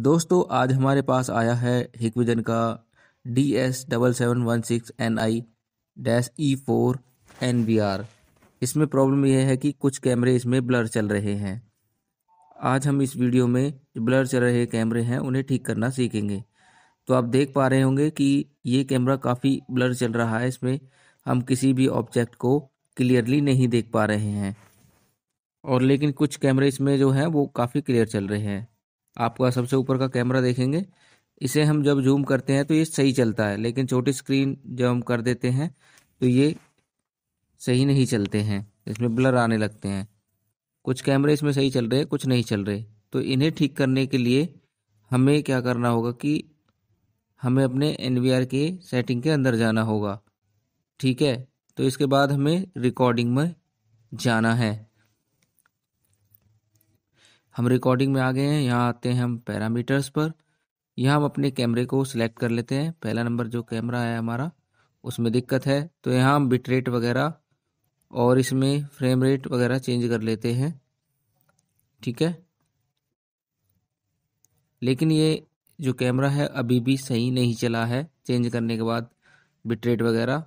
दोस्तों आज हमारे पास आया है हिकविजन का D S double seven one six N I dash E four N B R इसमें प्रॉब्लम यह है कि कुछ कैमरे इसमें ब्लर चल रहे हैं आज हम इस वीडियो में ब्लर चल रहे कैमरे हैं उन्हें ठीक करना सीखेंगे तो आप देख पा रहे होंगे कि ये कैमरा काफ़ी ब्लर चल रहा है इसमें हम किसी भी ऑब्जेक्ट को क्लियरली नहीं देख पा रहे हैं और लेकिन कुछ कैमरे इसमें जो हैं वो काफ़ी क्लियर चल रहे हैं आपका सबसे ऊपर का कैमरा देखेंगे इसे हम जब जूम करते हैं तो ये सही चलता है लेकिन छोटी स्क्रीन जब हम कर देते हैं तो ये सही नहीं चलते हैं इसमें ब्लर आने लगते हैं कुछ कैमरे इसमें सही चल रहे कुछ नहीं चल रहे तो इन्हें ठीक करने के लिए हमें क्या करना होगा कि हमें अपने एन के सेटिंग के अंदर जाना होगा ठीक है तो इसके बाद हमें रिकॉर्डिंग में जाना है हम रिकॉर्डिंग में आ गए हैं यहाँ आते हैं हम पैरामीटर्स पर यहाँ हम अपने कैमरे को सिलेक्ट कर लेते हैं पहला नंबर जो कैमरा है हमारा उसमें दिक्कत है तो यहाँ हम बिट रेट वगैरह और इसमें फ्रेम रेट वगैरह चेंज कर लेते हैं ठीक है लेकिन ये जो कैमरा है अभी भी सही नहीं चला है चेंज करने के बाद बिट रेट वगैरह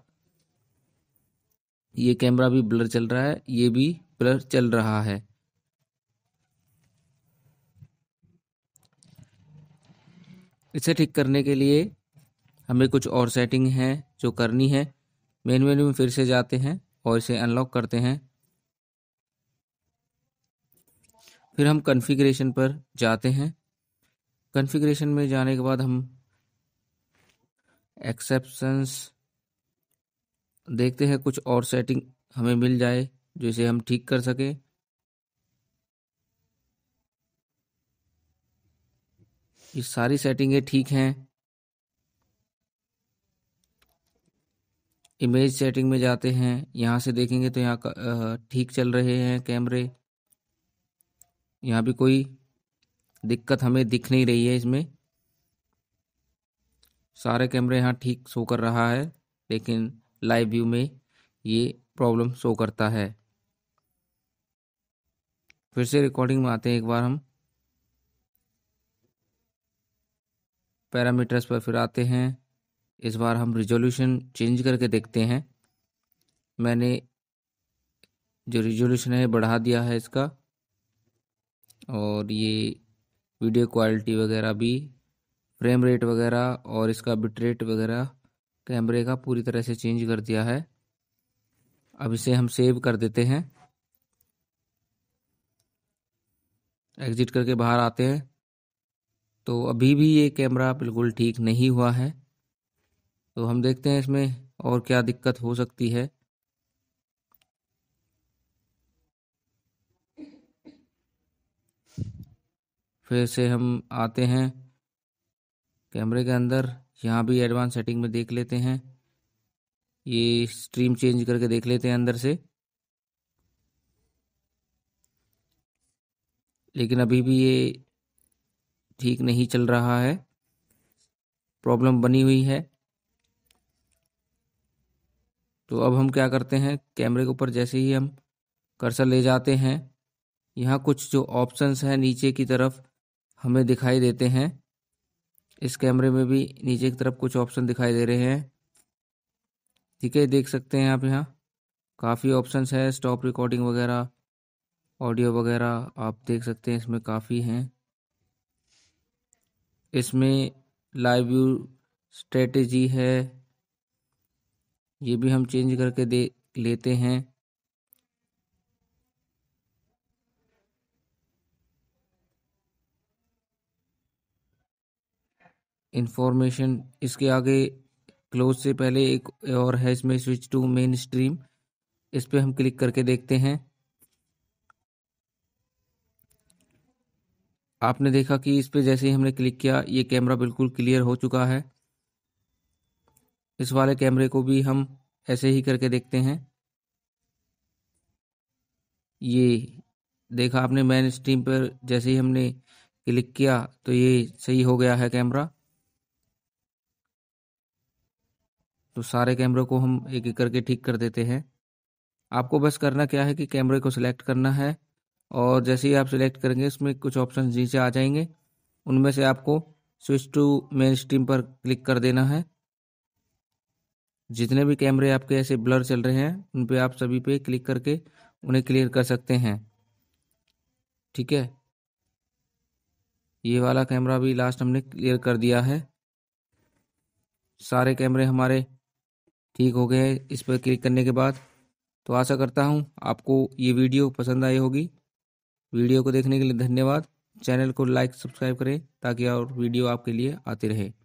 ये कैमरा भी ब्लर चल रहा है ये भी ब्लर चल रहा है इसे ठीक करने के लिए हमें कुछ और सेटिंग है जो करनी है मेन मेन्यू में फिर से जाते हैं और इसे अनलॉक करते हैं फिर हम कॉन्फ़िगरेशन पर जाते हैं कॉन्फ़िगरेशन में जाने के बाद हम एक्सेप्शंस देखते हैं कुछ और सेटिंग हमें मिल जाए जो इसे हम ठीक कर सकें ये सारी सेटिंगें ठीक हैं इमेज सेटिंग में जाते हैं यहाँ से देखेंगे तो यहाँ ठीक चल रहे हैं कैमरे यहाँ भी कोई दिक्कत हमें दिख नहीं रही है इसमें सारे कैमरे यहाँ ठीक शो कर रहा है लेकिन लाइव व्यू में ये प्रॉब्लम शो करता है फिर से रिकॉर्डिंग में आते हैं एक बार हम पैरामीटर्स पर फिर आते हैं इस बार हम रिजोल्यूशन चेंज करके देखते हैं मैंने जो रिजोल्यूशन है बढ़ा दिया है इसका और ये वीडियो क्वालिटी वगैरह भी फ्रेम रेट वगैरह और इसका बिट रेट वगैरह कैमरे का पूरी तरह से चेंज कर दिया है अब इसे हम सेव कर देते हैं एग्जिट करके बाहर आते हैं तो अभी भी ये कैमरा बिल्कुल ठीक नहीं हुआ है तो हम देखते हैं इसमें और क्या दिक्कत हो सकती है फिर से हम आते हैं कैमरे के अंदर यहाँ भी एडवांस सेटिंग में देख लेते हैं ये स्ट्रीम चेंज करके देख लेते हैं अंदर से लेकिन अभी भी ये ठीक नहीं चल रहा है प्रॉब्लम बनी हुई है तो अब हम क्या करते हैं कैमरे के ऊपर जैसे ही हम कर्सर ले जाते हैं यहाँ कुछ जो ऑप्शंस हैं नीचे की तरफ हमें दिखाई देते हैं इस कैमरे में भी नीचे की तरफ कुछ ऑप्शन दिखाई दे रहे हैं ठीक है देख सकते हैं आप यहाँ काफ़ी ऑप्शंस है स्टॉप रिकॉर्डिंग वगैरह ऑडियो वगैरह आप देख सकते हैं इसमें काफ़ी हैं इसमें लाइव व्यू स्ट्रेटजी है ये भी हम चेंज करके दे लेते हैं इन्फॉर्मेशन इसके आगे क्लोज से पहले एक और है इसमें स्विच टू मेन स्ट्रीम इस पर हम क्लिक करके देखते हैं आपने देखा कि इस पर जैसे ही हमने क्लिक किया ये कैमरा बिल्कुल क्लियर हो चुका है इस वाले कैमरे को भी हम ऐसे ही करके देखते हैं ये देखा आपने मैन स्ट्रीम पर जैसे ही हमने क्लिक किया तो ये सही हो गया है कैमरा तो सारे कैमरे को हम एक एक करके ठीक कर देते हैं आपको बस करना क्या है कि कैमरे को सिलेक्ट करना है और जैसे ही आप सिलेक्ट करेंगे इसमें कुछ ऑप्शन नीचे आ जाएंगे उनमें से आपको स्विच टू मेन स्ट्रीम पर क्लिक कर देना है जितने भी कैमरे आपके ऐसे ब्लर चल रहे हैं उन पे आप सभी पे क्लिक करके उन्हें क्लियर कर सकते हैं ठीक है ये वाला कैमरा भी लास्ट हमने क्लियर कर दिया है सारे कैमरे हमारे ठीक हो गए हैं इस पर क्लिक करने के बाद तो आशा करता हूँ आपको ये वीडियो पसंद आई होगी वीडियो को देखने के लिए धन्यवाद चैनल को लाइक सब्सक्राइब करें ताकि और वीडियो आपके लिए आते रहे